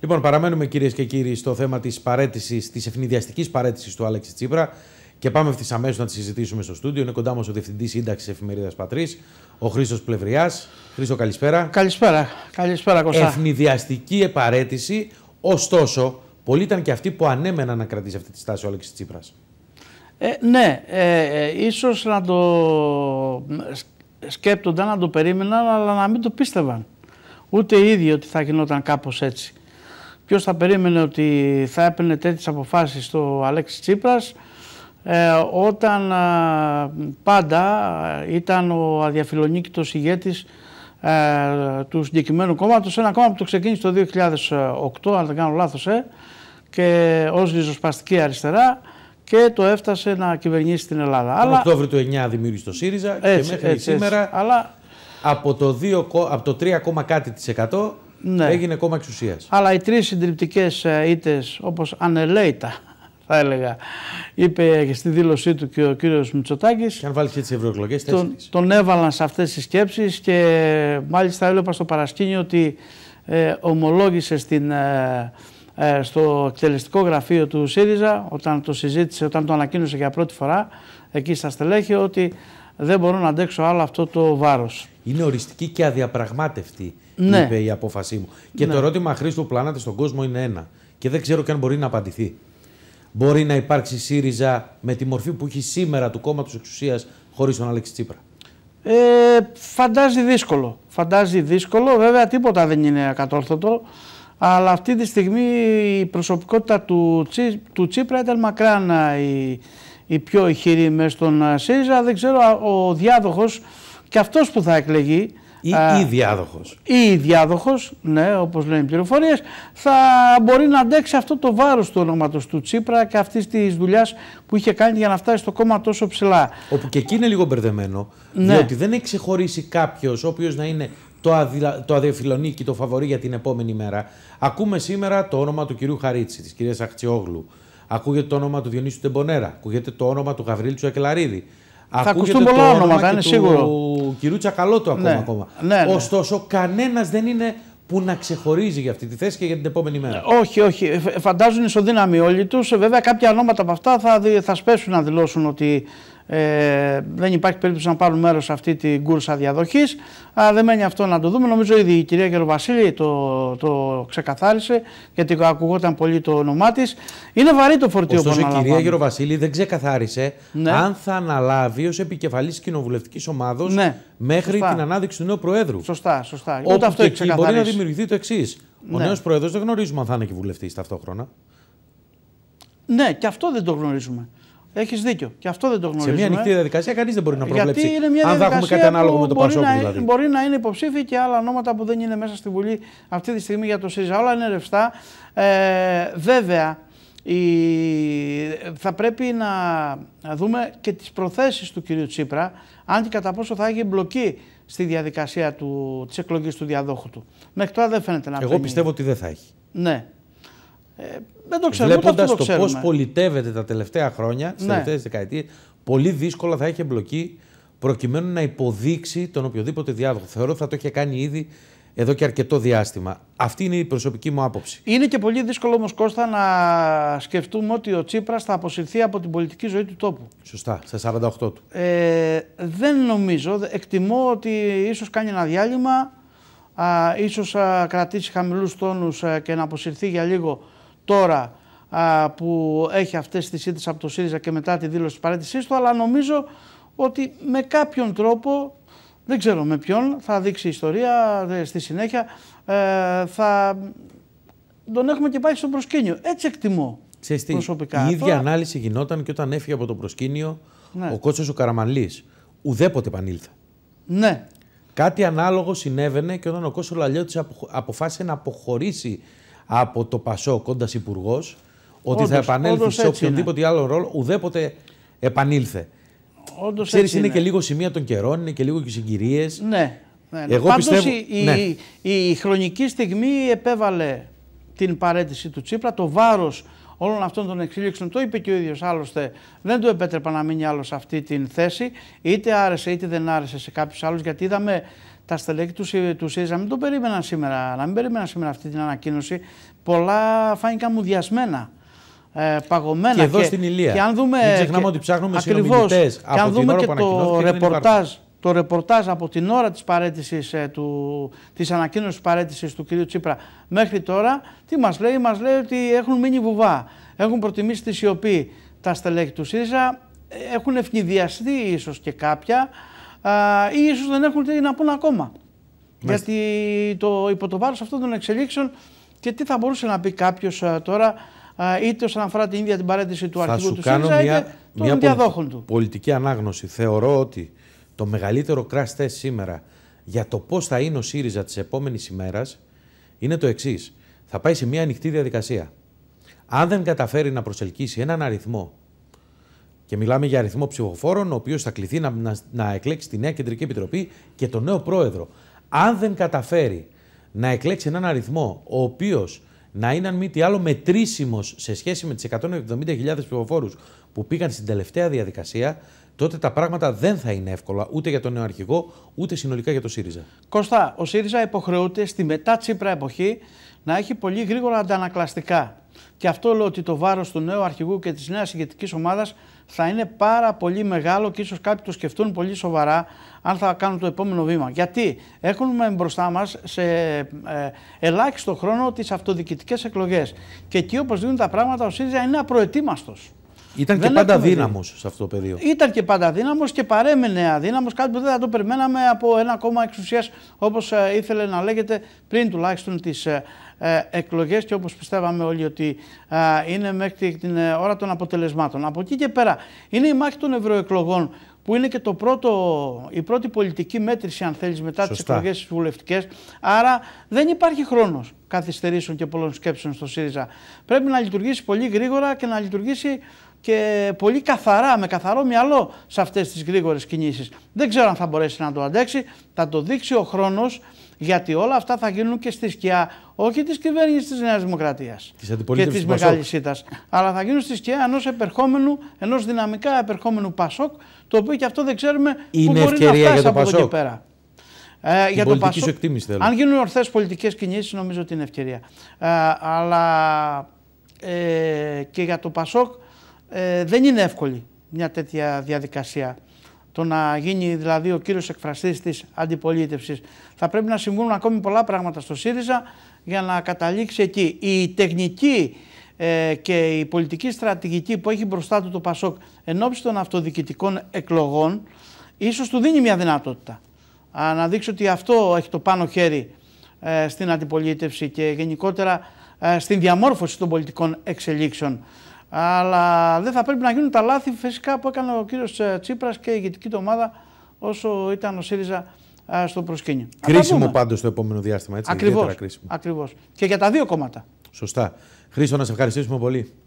Λοιπόν, παραμένουμε κυρίες και κύριοι στο θέμα της παρέτησης, της ευνηδιαστικής παρέτησης του Άλεξη Τσίπρα και πάμε ευθύς αμέσως να τη συζητήσουμε στο στούντιο. Είναι κοντά μας ο Διευθυντής Σύνταξης Εφημερίδας Πατρίς, ο Χρήστος Πλευριάς. Χρήστο, καλησπέρα. Καλησπέρα, καλησπέρα Κωνσταντ. Ευνηδιαστική παρέτηση, ωστόσο, πολλοί ήταν και αυτοί που ανέμεναν να κρατήσει αυτή τη στάση ο Άλεξης Τσίπρας. Ε, ναι, ε, ε, ίσως να το σκέπτονταν, να το περίμεναν, αλλά να μην το πίστευαν. Ούτε οι ότι θα γινόταν κάπως έτσι. Ποιος θα περίμενε ότι θα έπαιρνε τέτοιες αποφάσεις το Αλέξης Τσίπρας ε, όταν πάντα ε, ήταν ο αδιαφιλονίκητος ηγέτης ε, του συγκεκριμένου κόμματος. Ένα κόμμα που το ξεκίνησε το 2008, αν δεν κάνω λάθος, ε, και ως ριζοσπαστική αριστερά και το έφτασε να κυβερνήσει την Ελλάδα. Τον Αλλά... Οκτώβριο του 9 δημιούργησε το ΣΥΡΙΖΑ και μέχρι σήμερα από το, 2, 3, κάτι ναι. Έγινε κόμμα εξουσίας. Αλλά οι τρεις συντριπτικές ε, ήττες, όπως ανελέητα θα έλεγα, είπε στη δήλωσή του και ο κύριος Μητσοτάκης. Και αν βάλεις και τις ευρωεκλογές, τον, τον έβαλαν σε αυτές τις σκέψεις και μάλιστα έβλεπα στο παρασκήνιο ότι ε, ομολόγησε στην. Ε, στο εκτελεστικό γραφείο του ΣΥΡΙΖΑ όταν το συζήτησε, όταν το ανακοίνωσε για πρώτη φορά εκεί στα στελέχη ότι δεν μπορώ να αντέξω άλλο αυτό το βάρος. Είναι οριστική και αδιαπραγμάτευτη ναι. είπε η απόφασή μου. Και ναι. το ερώτημα χρήση του στον κόσμο είναι ένα. Και δεν ξέρω και αν μπορεί να απαντηθεί. Μπορεί να υπάρξει ΣΥΡΙΖΑ με τη μορφή που έχει σήμερα του κόμματος εξουσίας χωρίς τον Αλέξη Τσίπρα. Ε, φαντάζει δύσκολο. Φαντάζει δύσκολο. Βέβαια τίποτα δεν είναι ακατόρθωτο. Αλλά αυτή τη στιγμή η προσωπικότητα του, του Τσίπρα ήταν μακράν η, πιο ηχηρή μέσα στον ΣΥΡΙΖΑ. Δεν ξέρω ο διάδοχος και αυτός που θα εκλεγεί ή, ε, ή διάδοχος. Ή διάδοχος, ναι, όπως λένε οι πληροφορίες, θα μπορεί να αντέξει αυτό το βάρος του ονόματος του Τσίπρα και αυτής της δουλειάς που είχε κάνει για να φτάσει στο κόμμα τόσο ψηλά. Όπου και εκεί είναι λίγο μπερδεμένο, ναι. διότι δεν έχει ξεχωρίσει κάποιος ο οποίος να είναι το, το αδιαφιλονίκη, το φαβορή για την επόμενη μέρα. Ακούμε σήμερα το όνομα του κυρίου Χαρίτση, της κυρίας Αχτσιόγλου. Ακούγεται το όνομα του Διονύσου Τεμπονέρα. Ακούγεται το όνομα του Γαβρίλη Τσουακελαρίδη. Θα ακουστούν πολλά όνοματα, είναι σίγουρο. Του κυρίου Τσακαλώτου ακόμα. Ναι, ακόμα. Ναι, ναι. Ωστόσο, κανένας δεν είναι που να ξεχωρίζει για αυτή τη θέση και για την επόμενη μέρα. Όχι, όχι. Φαντάζουν ισοδύναμοι όλοι τους. Βέβαια, κάποια ονόματα από αυτά θα, θα σπέσουν να δηλώσουν ότι ε, δεν υπάρχει περίπτωση να πάρουν μέρος σε αυτή την κούρσα διαδοχής. αλλά Δεν μένει αυτό να το δούμε. Νομίζω ήδη η κυρία Γεροβασίλη το, το ξεκαθάρισε, γιατί ακουγόταν πολύ το όνομά της. Είναι βαρύ το φορτίο Ωστόσο, που Η κυρία Γεροβασίλη δεν ξεκαθάρισε ναι. αν θα αναλάβει ως επικεφαλής κοινοβουλευτικής ομάδος ναι. μέχρι την ανάδειξη του νέου Προέδρου. Σωστά, σωστά. Όπου αυτό μπορεί να δημιουργηθεί το εξής. Ο ναι. νέος Πρόεδρο δεν γνωρίζουμε αν θα είναι και βουλευτής ταυτόχρονα. Ναι, και αυτό δεν το γνωρίζουμε. Έχεις δίκιο. Και αυτό δεν το γνωρίζουμε. Σε μια ανοιχτή διαδικασία κανείς δεν μπορεί να ε, προβλέψει. Γιατί είναι μια αν θα έχουμε κάτι ανάλογο με το Πασόκ, δηλαδή. Μπορεί να είναι υποψήφοι και άλλα ονόματα που δεν είναι μέσα στη Βουλή αυτή τη στιγμή για το ΣΥΡΙΖΑ. Όλα είναι ρευστά. Ε, βέβαια, η... θα πρέπει να... δούμε και τις προθέσεις του κυρίου Τσίπρα, αν και κατά πόσο θα έχει εμπλοκή στη διαδικασία του... της εκλογής του διαδόχου του. Μέχρι τώρα δεν φαίνεται να Εγώ πιστεύω ότι δεν θα έχει. Ναι. Ε, δεν το ξέρουμε. Βλέποντας το, το πώς πολιτεύεται τα τελευταία χρόνια, τις ναι. τελευταίες πολύ δύσκολα θα έχει εμπλοκή προκειμένου να υποδείξει τον οποιοδήποτε διάδοχο. Θεωρώ θα το είχε κάνει ήδη εδώ και αρκετό διάστημα. Αυτή είναι η προσωπική μου άποψη. Είναι και πολύ δύσκολο όμως, Κώστα, να σκεφτούμε ότι ο Τσίπρας θα αποσυρθεί από την πολιτική ζωή του τόπου. Σωστά, στα 48 του. Ε, δεν νομίζω. Εκτιμώ ότι ίσως κάνει ένα διάλειμμα, α, κρατήσει χαμηλούς τόνους και να αποσυρθεί για λίγο τώρα που έχει αυτές τις σύντες από το ΣΥΡΙΖΑ και μετά τη δήλωση της παρέτησής του, αλλά νομίζω ότι με κάποιον τρόπο, δεν ξέρω με ποιον, θα δείξει η ιστορία στη συνέχεια, ε, θα τον έχουμε και πάει στο προσκήνιο. Έτσι εκτιμώ προσωπικά. Η ίδια ανάλυση γινόταν και όταν έφυγε από το προσκήνιο ναι. ο Κώστας ο Καραμανλής. Ουδέποτε επανήλθε. Ναι. Κάτι ανάλογο συνέβαινε και όταν ο Κώστας Λαλιώτης αποφάσισε να αποχωρήσει από το Πασό κόντας υπουργός ότι θα επανέλθει σε οποιονδήποτε άλλο ρόλο, ουδέποτε επανήλθε. Όντως Ξέρεις, είναι, και λίγο σημεία των καιρών, είναι και λίγο και συγκυρίες. Ναι, ναι, ναι, Εγώ Πάντως πιστεύω, η, ναι. η, χρονική στιγμή επέβαλε την παρέτηση του Τσίπρα, το βάρος όλων αυτών των εξελίξεων, το είπε και ο ίδιος άλλωστε, δεν του επέτρεπα να μείνει άλλος σε αυτή την θέση, είτε άρεσε είτε δεν άρεσε σε κάποιους άλλους, γιατί είδαμε τα στελέχη του, του ΣΥΡΙΖΑ μην το περίμεναν σήμερα, να μην περίμενα σήμερα αυτή την ανακοίνωση. Πολλά φάνηκαν μουδιασμένα. Ε, παγωμένα. Και εδώ και, στην Ηλία. Και αν δούμε, Μην ξεχνάμε και, ότι ψάχνουμε συνομιλητές. Και αν δούμε και το ρεπορτάζ, το ρεπορτάζ από την ώρα της, παρέτησης, ε, του, της ανακοίνωσης παρέτησης του κ. Τσίπρα μέχρι τώρα, τι μας λέει, μας λέει ότι έχουν μείνει βουβά. Έχουν προτιμήσει τη σιωπή τα στελέχη του ΣΥΡΙΖΑ, ε, έχουν ευνηδιαστεί ίσως και κάποια, ή ίσως δεν έχουν τι να πούν ακόμα. Γιατί το, υπό το αυτών των εξελίξεων και τι θα μπορούσε να πει κάποιος ε, τώρα, ε, είτε όσον αφορά την ίδια την παρέτηση του αρχηγού του ΣΥΡΙΖΑ, είτε μια, των μια του. Πολιτική ανάγνωση. Θεωρώ ότι το μεγαλύτερο crash σήμερα για το πώς θα είναι ο ΣΥΡΙΖΑ της επόμενης ημέρας είναι το εξής. Θα πάει σε μια ανοιχτή διαδικασία. Αν δεν καταφέρει να προσελκύσει έναν αριθμό και μιλάμε για αριθμό ψηφοφόρων, ο οποίος θα κληθεί να, να, εκλέξει τη νέα κεντρική επιτροπή και τον νέο πρόεδρο. Αν δεν καταφέρει να εκλέξει έναν αριθμό ο οποίος να είναι, αν μη τι άλλο, μετρήσιμος σε σχέση με τις 170.000 ψηφοφόρους που πήγαν στην τελευταία διαδικασία, τότε τα πράγματα δεν θα είναι εύκολα ούτε για τον νέο αρχηγό, ούτε συνολικά για το ΣΥΡΙΖΑ. Κώστα, ο ΣΥΡΙΖΑ υποχρεούται στη μετά Τσίπρα εποχή να έχει πολύ γρήγορα αντανακλαστικά. Και αυτό λέω ότι το βάρος του νέου αρχηγού και της νέας ηγετικής ομάδας θα είναι πάρα πολύ μεγάλο και ίσως κάποιοι το σκεφτούν πολύ σοβαρά αν θα κάνουν το επόμενο βήμα. Γιατί έχουμε μπροστά μας σε ε, ελάχιστο χρόνο τις αυτοδιοικητικές εκλογές. Και εκεί όπως δίνουν τα πράγματα, ο ΣΥΡΙΖΑ είναι απροετοίμαστος. Ήταν δεν και πάντα δύναμος σε αυτό το πεδίο. Ήταν και πάντα δύναμος και παρέμεινε αδύναμος, κάτι που δεν θα το περιμέναμε από ένα κόμμα εξουσίας όπως ε, ήθελε να λέγεται πριν τουλάχιστον τις ε, ε, εκλογές και όπως πιστεύαμε όλοι ότι ε, είναι μέχρι την ε, ώρα των αποτελεσμάτων. Από εκεί και πέρα είναι η μάχη των ευρωεκλογών που είναι και το πρώτο, η πρώτη πολιτική μέτρηση αν θέλεις μετά Σωστά. τις εκλογές τις βουλευτικές. Άρα δεν υπάρχει χρόνος καθυστερήσεων και πολλών σκέψεων στο ΣΥΡΙΖΑ. Πρέπει να λειτουργήσει πολύ γρήγορα και να λειτουργήσει και πολύ καθαρά, με καθαρό μυαλό σε αυτές τις γρήγορες κινήσεις. Δεν ξέρω αν θα μπορέσει να το αντέξει, θα το δείξει ο χρόνος. Γιατί όλα αυτά θα γίνουν και στη σκιά όχι της κυβέρνησης της Νέας Δημοκρατίας και τη Μεγάλη Σίτα, αλλά θα γίνουν στη σκιά ενός επερχόμενου, ενός δυναμικά επερχόμενου Πασόκ, το οποίο και αυτό δεν ξέρουμε πού μπορεί να φτάσει από εδώ και πέρα. Ε, για το Πασόκ. Αν γίνουν ορθές πολιτικές κινήσεις, νομίζω ότι είναι ευκαιρία. Ε, αλλά ε, και για το Πασόκ ε, δεν είναι εύκολη μια τέτοια διαδικασία το να γίνει δηλαδή ο κύριος εκφραστής της αντιπολίτευσης. Θα πρέπει να συμβούν ακόμη πολλά πράγματα στο ΣΥΡΙΖΑ για να καταλήξει εκεί. Η τεχνική ε, και η πολιτική στρατηγική που έχει μπροστά του το ΠΑΣΟΚ εν των αυτοδικητικών εκλογών, ίσως του δίνει μια δυνατότητα. να δείξει ότι αυτό έχει το πάνω χέρι ε, στην αντιπολίτευση και γενικότερα ε, στην διαμόρφωση των πολιτικών εξελίξεων. Αλλά δεν θα πρέπει να γίνουν τα λάθη φυσικά που έκανε ο κύριος ε, Τσίπρας και η ηγετική του ομάδα όσο ήταν ο ΣΥΡΙΖΑ ε, στο προσκήνιο. Κρίσιμο πάντως το επόμενο διάστημα, έτσι. ακριβώς. Και για τα δύο κόμματα. Σωστά. Χρήστο, να σε ευχαριστήσουμε πολύ.